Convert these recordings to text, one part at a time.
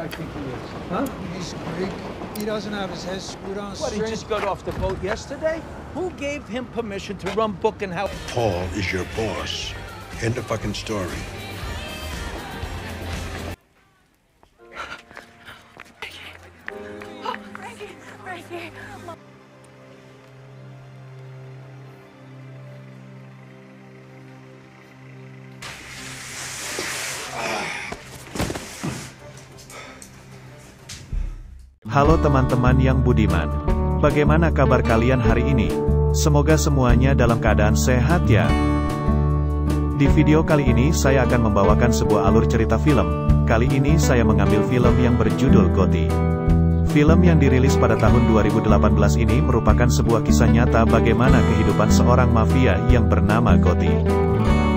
I think he is. Huh? He's Greek. He doesn't have his head screwed on straight. What, he just got off the boat yesterday? Who gave him permission to run Book and House? Paul is your boss. End of fucking story. Halo teman-teman yang budiman. Bagaimana kabar kalian hari ini? Semoga semuanya dalam keadaan sehat ya. Di video kali ini saya akan membawakan sebuah alur cerita film. Kali ini saya mengambil film yang berjudul Goti. Film yang dirilis pada tahun 2018 ini merupakan sebuah kisah nyata bagaimana kehidupan seorang mafia yang bernama Goti.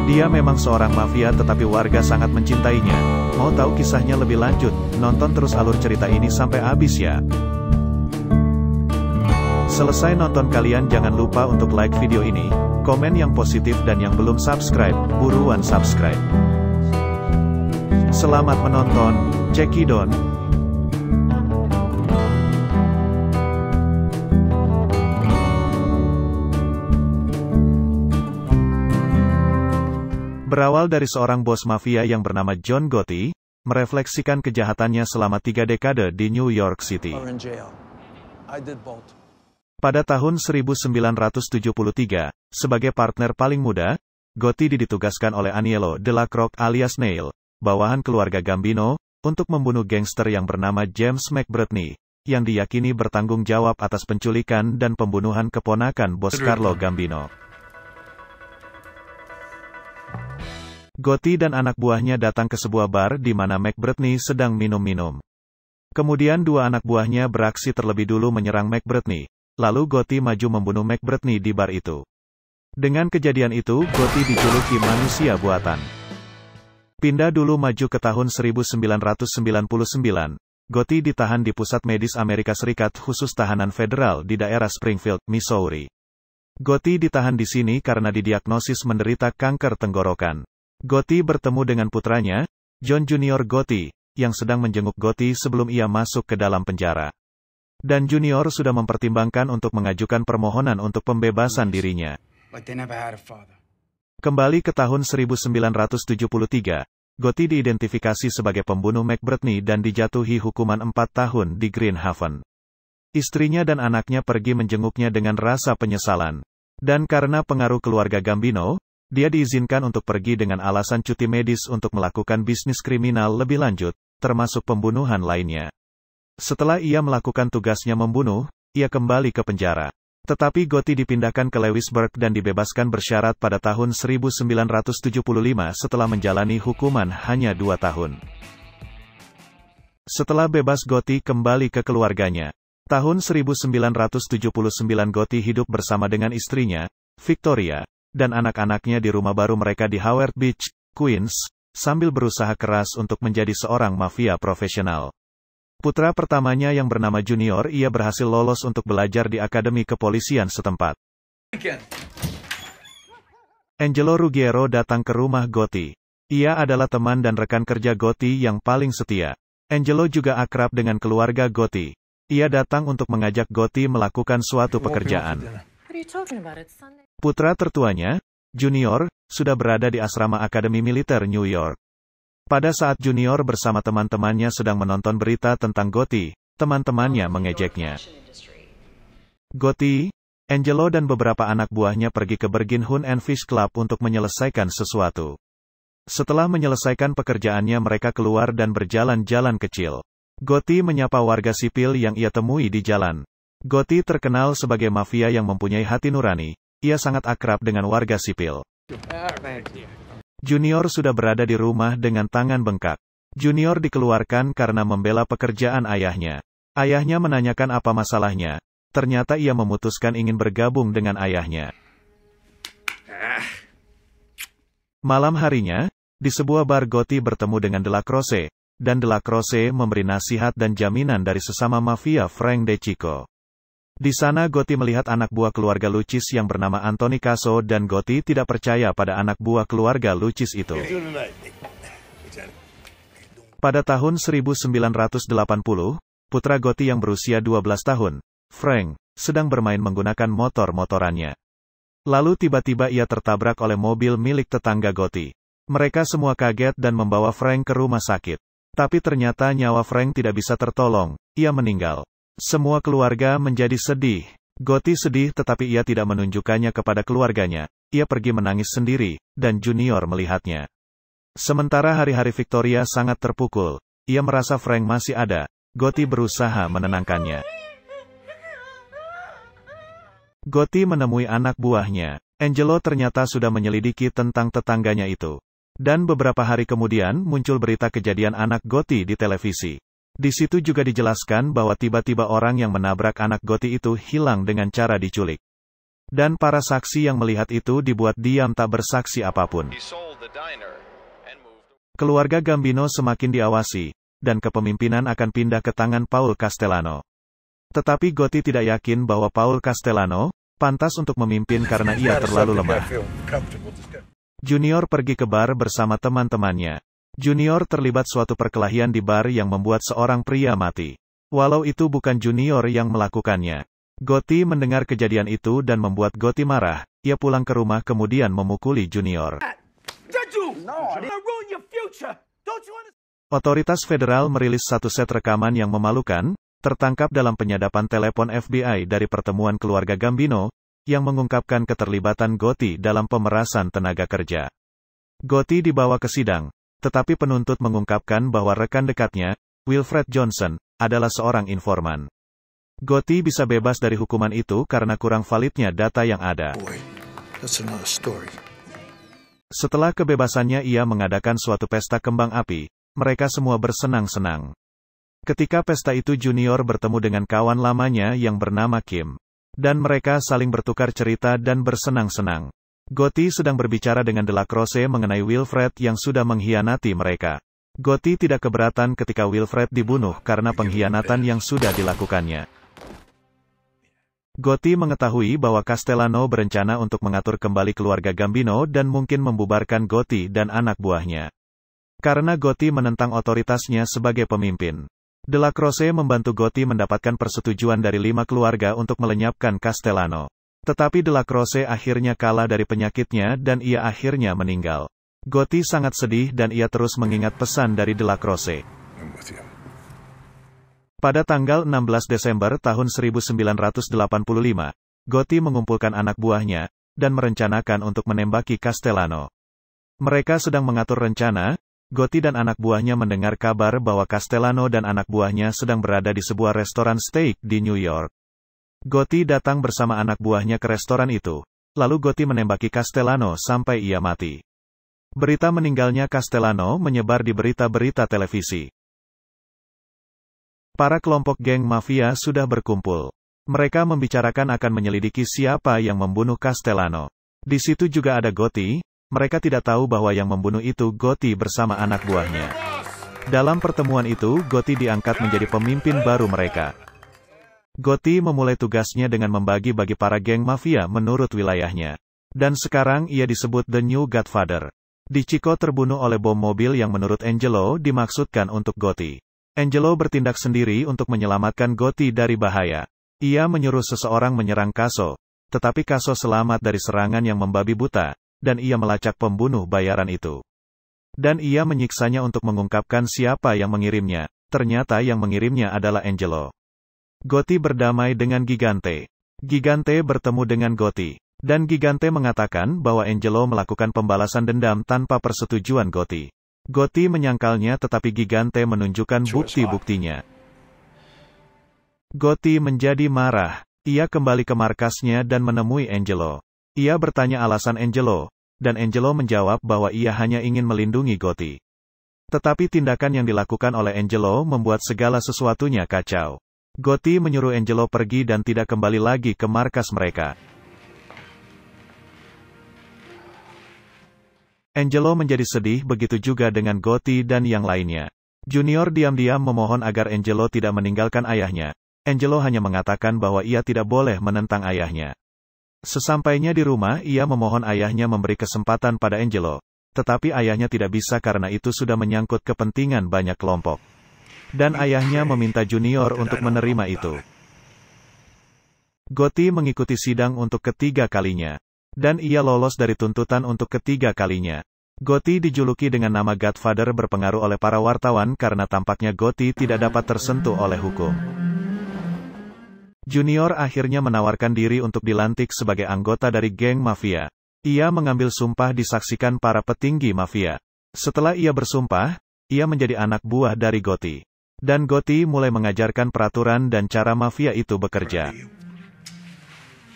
Dia memang seorang mafia tetapi warga sangat mencintainya, Mau tahu kisahnya lebih lanjut? Nonton terus alur cerita ini sampai habis ya. Selesai nonton kalian jangan lupa untuk like video ini, komen yang positif dan yang belum subscribe, buruan subscribe. Selamat menonton, cekidon. Berawal dari seorang bos mafia yang bernama John Gotti, merefleksikan kejahatannya selama tiga dekade di New York City. Pada tahun 1973, sebagai partner paling muda, Gotti diditugaskan oleh Aniello de la Croc alias Neil, bawahan keluarga Gambino, untuk membunuh gangster yang bernama James McBurney, yang diyakini bertanggung jawab atas penculikan dan pembunuhan keponakan bos Carlo Gambino. Goti dan anak buahnya datang ke sebuah bar di mana McBritney sedang minum-minum. Kemudian dua anak buahnya beraksi terlebih dulu menyerang McBritney. Lalu Goti maju membunuh McBritney di bar itu. Dengan kejadian itu, Goti dijuluki manusia buatan. Pindah dulu maju ke tahun 1999, Gotti ditahan di Pusat Medis Amerika Serikat khusus tahanan federal di daerah Springfield, Missouri. Goti ditahan di sini karena didiagnosis menderita kanker tenggorokan. Goti bertemu dengan putranya, John Junior Goti, yang sedang menjenguk Gotti sebelum ia masuk ke dalam penjara. Dan Junior sudah mempertimbangkan untuk mengajukan permohonan untuk pembebasan dirinya. Kembali ke tahun 1973, Gotti diidentifikasi sebagai pembunuh McBurney dan dijatuhi hukuman 4 tahun di Green Haven. Istrinya dan anaknya pergi menjenguknya dengan rasa penyesalan. Dan karena pengaruh keluarga Gambino, dia diizinkan untuk pergi dengan alasan cuti medis untuk melakukan bisnis kriminal lebih lanjut, termasuk pembunuhan lainnya. Setelah ia melakukan tugasnya membunuh, ia kembali ke penjara. Tetapi Gotti dipindahkan ke Lewisburg dan dibebaskan bersyarat pada tahun 1975 setelah menjalani hukuman hanya dua tahun. Setelah bebas Gotti kembali ke keluarganya. Tahun 1979 Gotti hidup bersama dengan istrinya, Victoria, dan anak-anaknya di rumah baru mereka di Howard Beach, Queens, sambil berusaha keras untuk menjadi seorang mafia profesional. Putra pertamanya yang bernama Junior ia berhasil lolos untuk belajar di Akademi Kepolisian setempat. Angelo Ruggiero datang ke rumah Gotti. Ia adalah teman dan rekan kerja Gotti yang paling setia. Angelo juga akrab dengan keluarga Gotti. Ia datang untuk mengajak Gotti melakukan suatu pekerjaan. Putra tertuanya, Junior, sudah berada di asrama Akademi Militer New York. Pada saat Junior bersama teman-temannya sedang menonton berita tentang Goti, teman-temannya oh, mengejeknya. Goti, Angelo dan beberapa anak buahnya pergi ke Bergin Hun and Fish Club untuk menyelesaikan sesuatu. Setelah menyelesaikan pekerjaannya mereka keluar dan berjalan-jalan kecil. Goti menyapa warga sipil yang ia temui di jalan. Goti terkenal sebagai mafia yang mempunyai hati nurani, ia sangat akrab dengan warga sipil. Junior sudah berada di rumah dengan tangan bengkak. Junior dikeluarkan karena membela pekerjaan ayahnya. Ayahnya menanyakan apa masalahnya. Ternyata ia memutuskan ingin bergabung dengan ayahnya. Malam harinya, di sebuah bar Goti bertemu dengan Delacroce, dan Delacroce memberi nasihat dan jaminan dari sesama mafia Frank De Chico. Di sana Goti melihat anak buah keluarga Lucis yang bernama Anthony Caso dan Goti tidak percaya pada anak buah keluarga Lucis itu. Pada tahun 1980, putra Goti yang berusia 12 tahun, Frank, sedang bermain menggunakan motor-motorannya. Lalu tiba-tiba ia tertabrak oleh mobil milik tetangga Goti. Mereka semua kaget dan membawa Frank ke rumah sakit. Tapi ternyata nyawa Frank tidak bisa tertolong, ia meninggal. Semua keluarga menjadi sedih. Goti sedih tetapi ia tidak menunjukkannya kepada keluarganya. Ia pergi menangis sendiri, dan Junior melihatnya. Sementara hari-hari Victoria sangat terpukul. Ia merasa Frank masih ada. Goti berusaha menenangkannya. Goti menemui anak buahnya. Angelo ternyata sudah menyelidiki tentang tetangganya itu. Dan beberapa hari kemudian muncul berita kejadian anak Goti di televisi. Di situ juga dijelaskan bahwa tiba-tiba orang yang menabrak anak Goti itu hilang dengan cara diculik. Dan para saksi yang melihat itu dibuat diam tak bersaksi apapun. Keluarga Gambino semakin diawasi, dan kepemimpinan akan pindah ke tangan Paul Castellano. Tetapi Gotti tidak yakin bahwa Paul Castellano pantas untuk memimpin karena ia terlalu lemah. Junior pergi ke bar bersama teman-temannya. Junior terlibat suatu perkelahian di bar yang membuat seorang pria mati. Walau itu bukan Junior yang melakukannya. Goti mendengar kejadian itu dan membuat Goti marah. Ia pulang ke rumah kemudian memukuli Junior. Otoritas federal merilis satu set rekaman yang memalukan, tertangkap dalam penyadapan telepon FBI dari pertemuan keluarga Gambino, yang mengungkapkan keterlibatan Goti dalam pemerasan tenaga kerja. Goti dibawa ke sidang, tetapi penuntut mengungkapkan bahwa rekan dekatnya, Wilfred Johnson, adalah seorang informan. Gotti bisa bebas dari hukuman itu karena kurang validnya data yang ada. Boy, Setelah kebebasannya ia mengadakan suatu pesta kembang api, mereka semua bersenang-senang. Ketika pesta itu Junior bertemu dengan kawan lamanya yang bernama Kim. Dan mereka saling bertukar cerita dan bersenang-senang. Gotti sedang berbicara dengan Delacroce mengenai Wilfred yang sudah mengkhianati mereka. Gotti tidak keberatan ketika Wilfred dibunuh karena pengkhianatan yang sudah dilakukannya. Gotti mengetahui bahwa Castellano berencana untuk mengatur kembali keluarga Gambino dan mungkin membubarkan Gotti dan anak buahnya. Karena Gotti menentang otoritasnya sebagai pemimpin. Delacroce membantu Gotti mendapatkan persetujuan dari lima keluarga untuk melenyapkan Castellano. Tetapi Delacroce akhirnya kalah dari penyakitnya dan ia akhirnya meninggal. Gotti sangat sedih dan ia terus mengingat pesan dari Delacroce. Pada tanggal 16 Desember tahun 1985, Gotti mengumpulkan anak buahnya, dan merencanakan untuk menembaki Castellano. Mereka sedang mengatur rencana, Gotti dan anak buahnya mendengar kabar bahwa Castellano dan anak buahnya sedang berada di sebuah restoran steak di New York. Gotti datang bersama anak buahnya ke restoran itu. Lalu Gotti menembaki Castellano sampai ia mati. Berita meninggalnya Castellano menyebar di berita-berita televisi. Para kelompok geng mafia sudah berkumpul. Mereka membicarakan akan menyelidiki siapa yang membunuh Castellano. Di situ juga ada Gotti, mereka tidak tahu bahwa yang membunuh itu Gotti bersama anak buahnya. Dalam pertemuan itu, Gotti diangkat menjadi pemimpin baru mereka. Goti memulai tugasnya dengan membagi bagi para geng mafia menurut wilayahnya. Dan sekarang ia disebut The New Godfather. Chico terbunuh oleh bom mobil yang menurut Angelo dimaksudkan untuk Goti. Angelo bertindak sendiri untuk menyelamatkan Goti dari bahaya. Ia menyuruh seseorang menyerang Kaso, tetapi Kaso selamat dari serangan yang membabi buta, dan ia melacak pembunuh bayaran itu. Dan ia menyiksanya untuk mengungkapkan siapa yang mengirimnya. Ternyata yang mengirimnya adalah Angelo. Goti berdamai dengan Gigante. Gigante bertemu dengan Goti. Dan Gigante mengatakan bahwa Angelo melakukan pembalasan dendam tanpa persetujuan Goti. Goti menyangkalnya tetapi Gigante menunjukkan bukti-buktinya. Goti menjadi marah. Ia kembali ke markasnya dan menemui Angelo. Ia bertanya alasan Angelo, dan Angelo menjawab bahwa ia hanya ingin melindungi Goti. Tetapi tindakan yang dilakukan oleh Angelo membuat segala sesuatunya kacau. Goti menyuruh Angelo pergi dan tidak kembali lagi ke markas mereka. Angelo menjadi sedih begitu juga dengan Goti dan yang lainnya. Junior diam-diam memohon agar Angelo tidak meninggalkan ayahnya. Angelo hanya mengatakan bahwa ia tidak boleh menentang ayahnya. Sesampainya di rumah, ia memohon ayahnya memberi kesempatan pada Angelo. Tetapi ayahnya tidak bisa karena itu sudah menyangkut kepentingan banyak kelompok dan ayahnya meminta Junior untuk menerima itu. Goti mengikuti sidang untuk ketiga kalinya, dan ia lolos dari tuntutan untuk ketiga kalinya. Goti dijuluki dengan nama Godfather berpengaruh oleh para wartawan karena tampaknya Goti tidak dapat tersentuh oleh hukum. Junior akhirnya menawarkan diri untuk dilantik sebagai anggota dari geng mafia. Ia mengambil sumpah disaksikan para petinggi mafia. Setelah ia bersumpah, ia menjadi anak buah dari Goti dan Goti mulai mengajarkan peraturan dan cara mafia itu bekerja.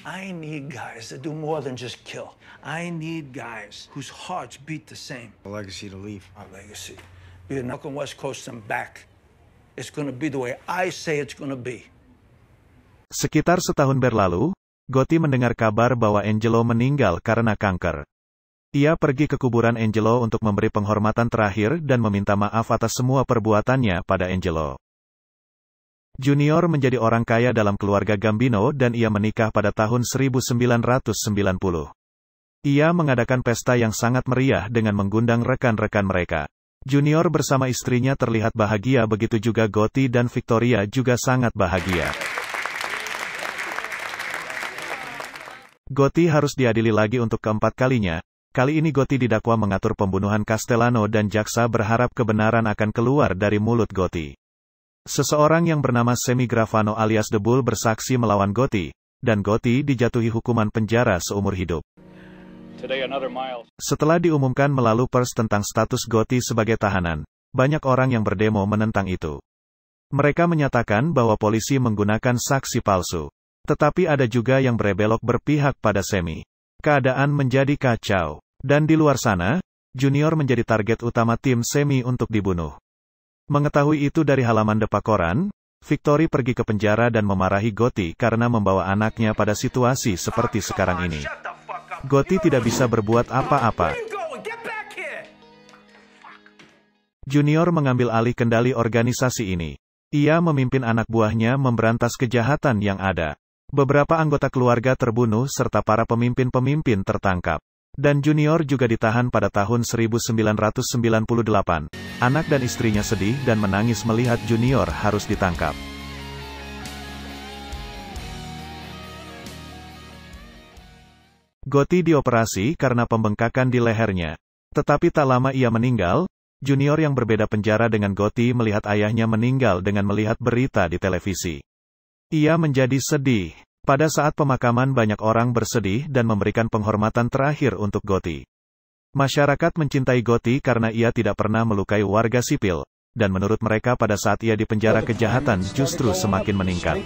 I need guys that do more than just kill. I need guys whose hearts beat the same. A legacy to leave. A legacy. Be a knuckle West Coast and back. It's gonna be the way I say it's gonna be. Sekitar setahun berlalu, Gotti mendengar kabar bahwa Angelo meninggal karena kanker. Ia pergi ke kuburan Angelo untuk memberi penghormatan terakhir dan meminta maaf atas semua perbuatannya pada Angelo. Junior menjadi orang kaya dalam keluarga Gambino dan ia menikah pada tahun 1990. Ia mengadakan pesta yang sangat meriah dengan mengundang rekan-rekan mereka. Junior bersama istrinya terlihat bahagia begitu juga Goti dan Victoria juga sangat bahagia. Goti harus diadili lagi untuk keempat kalinya, Kali ini Gotti didakwa mengatur pembunuhan Castellano dan jaksa berharap kebenaran akan keluar dari mulut Gotti. Seseorang yang bernama Semi Grafano alias The bersaksi melawan Gotti, dan Gotti dijatuhi hukuman penjara seumur hidup. Setelah diumumkan melalui pers tentang status Gotti sebagai tahanan, banyak orang yang berdemo menentang itu. Mereka menyatakan bahwa polisi menggunakan saksi palsu. Tetapi ada juga yang berebelok berpihak pada Semi. Keadaan menjadi kacau. Dan di luar sana, Junior menjadi target utama tim Semi untuk dibunuh. Mengetahui itu dari halaman depan koran, Victory pergi ke penjara dan memarahi Goti karena membawa anaknya pada situasi seperti sekarang ini. Goti tidak bisa berbuat apa-apa. Junior mengambil alih kendali organisasi ini. Ia memimpin anak buahnya memberantas kejahatan yang ada. Beberapa anggota keluarga terbunuh serta para pemimpin-pemimpin tertangkap dan Junior juga ditahan pada tahun 1998. Anak dan istrinya sedih dan menangis melihat Junior harus ditangkap. Goti dioperasi karena pembengkakan di lehernya. Tetapi tak lama ia meninggal, Junior yang berbeda penjara dengan Goti melihat ayahnya meninggal dengan melihat berita di televisi. Ia menjadi sedih. Pada saat pemakaman banyak orang bersedih dan memberikan penghormatan terakhir untuk Goti. Masyarakat mencintai Goti karena ia tidak pernah melukai warga sipil, dan menurut mereka pada saat ia dipenjara kejahatan justru semakin meningkat.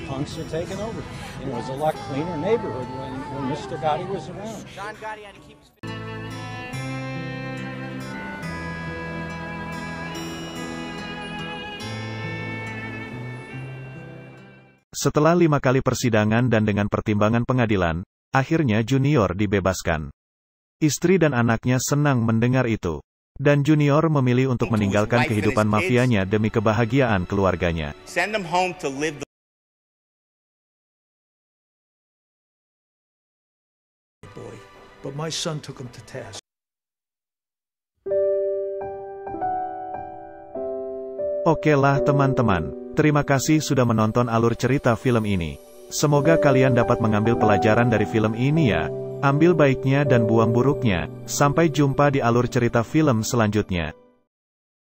Setelah lima kali persidangan dan dengan pertimbangan pengadilan, akhirnya Junior dibebaskan. Istri dan anaknya senang mendengar itu. Dan Junior memilih untuk meninggalkan kehidupan mafianya demi kebahagiaan keluarganya. Oke lah teman-teman, Terima kasih sudah menonton alur cerita film ini. Semoga kalian dapat mengambil pelajaran dari film ini ya. Ambil baiknya dan buang buruknya. Sampai jumpa di alur cerita film selanjutnya.